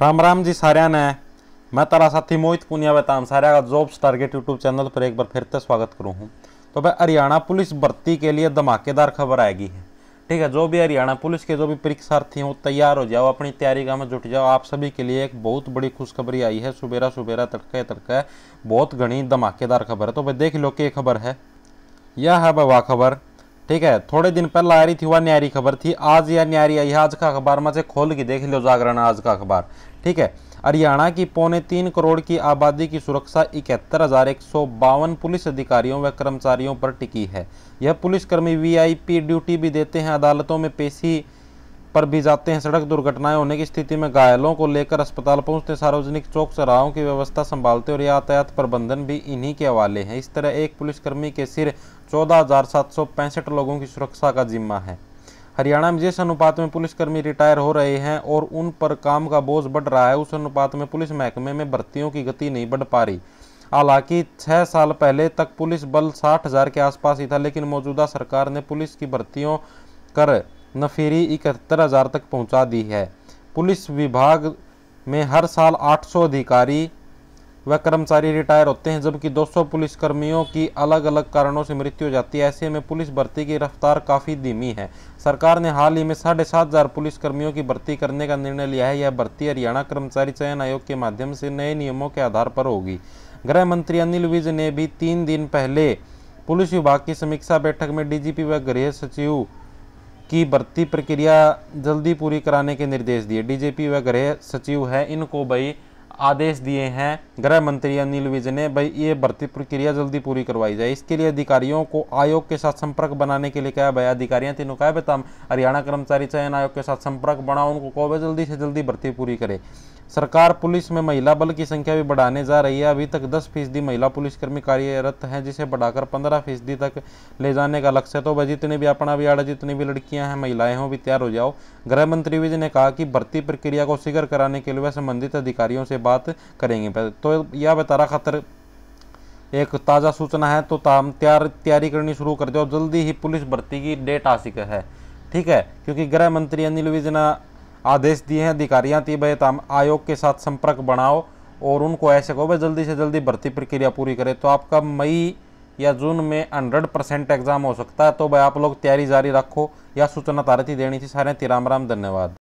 राम राम जी सारिया ने मैं तारा साथी मोहित पुनिया बताम सारिया का जॉब्स टारगेट यूट्यूब चैनल पर एक बार फिर से स्वागत करूँ हूँ तो भाई हरियाणा पुलिस भर्ती के लिए धमाकेदार खबर आएगी है ठीक है जो भी हरियाणा पुलिस के जो भी परीक्षार्थी हों तैयार हो जाओ अपनी तैयारी का में जुट जाओ आप सभी के लिए एक बहुत बड़ी खुशखबरी आई है सुबेरा सुबेरा तड़का तड़का बहुत घनी धमाकेदार खबर है तो भाई देख लो कि खबर है यह है भाई वाह खबर ठीक है थोड़े दिन पहले आ रही थी वह न्यारी खबर थी आज यह न्यारी आई आज का अखबार में से खोल के देख लो जागरण आज का अखबार ठीक है हरियाणा की पौने तीन करोड़ की आबादी की सुरक्षा इकहत्तर हजार एक सौ बावन पुलिस अधिकारियों व कर्मचारियों पर टिकी है यह पुलिसकर्मी पी ड्यूटी भी देते हैं अदालतों में पेशी पर भी जाते हैं सड़क दुर्घटनाएं होने की स्थिति में घायलों को लेकर अस्पताल पहुंचते सार्वजनिक चौक चौराहों की व्यवस्था संभालते और यातायात प्रबंधन भी इन्हीं के हवाले हैं इस तरह एक पुलिसकर्मी के सिर चौदह लोगों की सुरक्षा का जिम्मा है हरियाणा में जिस अनुपात में पुलिसकर्मी रिटायर हो रहे हैं और उन पर काम का बोझ बढ़ रहा है उस अनुपात में पुलिस महकमे में भर्तियों की गति नहीं बढ़ पा रही हालांकि छः साल पहले तक पुलिस बल साठ हज़ार के आसपास ही था लेकिन मौजूदा सरकार ने पुलिस की भर्तियों कर नफेरी इकहत्तर हज़ार तक पहुंचा दी है पुलिस विभाग में हर साल 800 अधिकारी व कर्मचारी रिटायर होते हैं जबकि 200 पुलिस कर्मियों की अलग अलग कारणों से मृत्यु हो जाती है ऐसे में पुलिस भर्ती की रफ्तार काफ़ी धीमी है सरकार ने हाल ही में साढ़े सात हज़ार पुलिस कर्मियों की भर्ती करने का निर्णय लिया है यह भर्ती हरियाणा कर्मचारी चयन आयोग के माध्यम से नए नियमों के आधार पर होगी गृह मंत्री अनिल विज ने भी तीन दिन पहले पुलिस विभाग की समीक्षा बैठक में डीजीपी व गृह सचिव की भर्ती प्रक्रिया जल्दी पूरी कराने के निर्देश दिए डीजीपी व गृह सचिव है इनको भाई आदेश दिए हैं गृह मंत्री अनिल विज ने भाई ये भर्ती प्रक्रिया जल्दी पूरी करवाई जाए इसके लिए अधिकारियों को आयोग के साथ संपर्क बनाने के लिए कहा भाई अधिकारियां तीनों कहा बताम हरियाणा कर्मचारी चयन आयोग के साथ संपर्क बनाओ उनको कहो जल्दी से जल्दी भर्ती पूरी करे सरकार पुलिस में महिला बल की संख्या भी बढ़ाने जा रही है अभी तक 10 फीसदी महिला पुलिसकर्मी कार्यरत हैं जिसे बढ़ाकर 15 फीसदी तक ले जाने का लक्ष्य तो भाई जितने भी अपना भी आड़ा जितनी भी लड़कियां हैं महिलाएं हो भी तैयार हो जाओ गृह मंत्री विज ने कहा कि भर्ती प्रक्रिया को शीघ्र कराने के लिए संबंधित अधिकारियों से से बात करेंगे तो यह बेतारा खतर एक ताज़ा सूचना है तो ताम तैयार तैयारी करनी शुरू कर दो जल्दी ही पुलिस भर्ती की डेट आ सके है ठीक है क्योंकि गृह मंत्री अनिल विज ने आदेश दिए हैं अधिकारियाँ थी भाई ताम आयोग के साथ संपर्क बनाओ और उनको ऐसे कहो भाई जल्दी से जल्दी भर्ती प्रक्रिया पूरी करे तो आपका मई या जून में हंड्रेड परसेंट एग्ज़ाम हो सकता है तो भाई आप लोग तैयारी जारी रखो या सूचना तारती देनी थी सारे तिराम राम धन्यवाद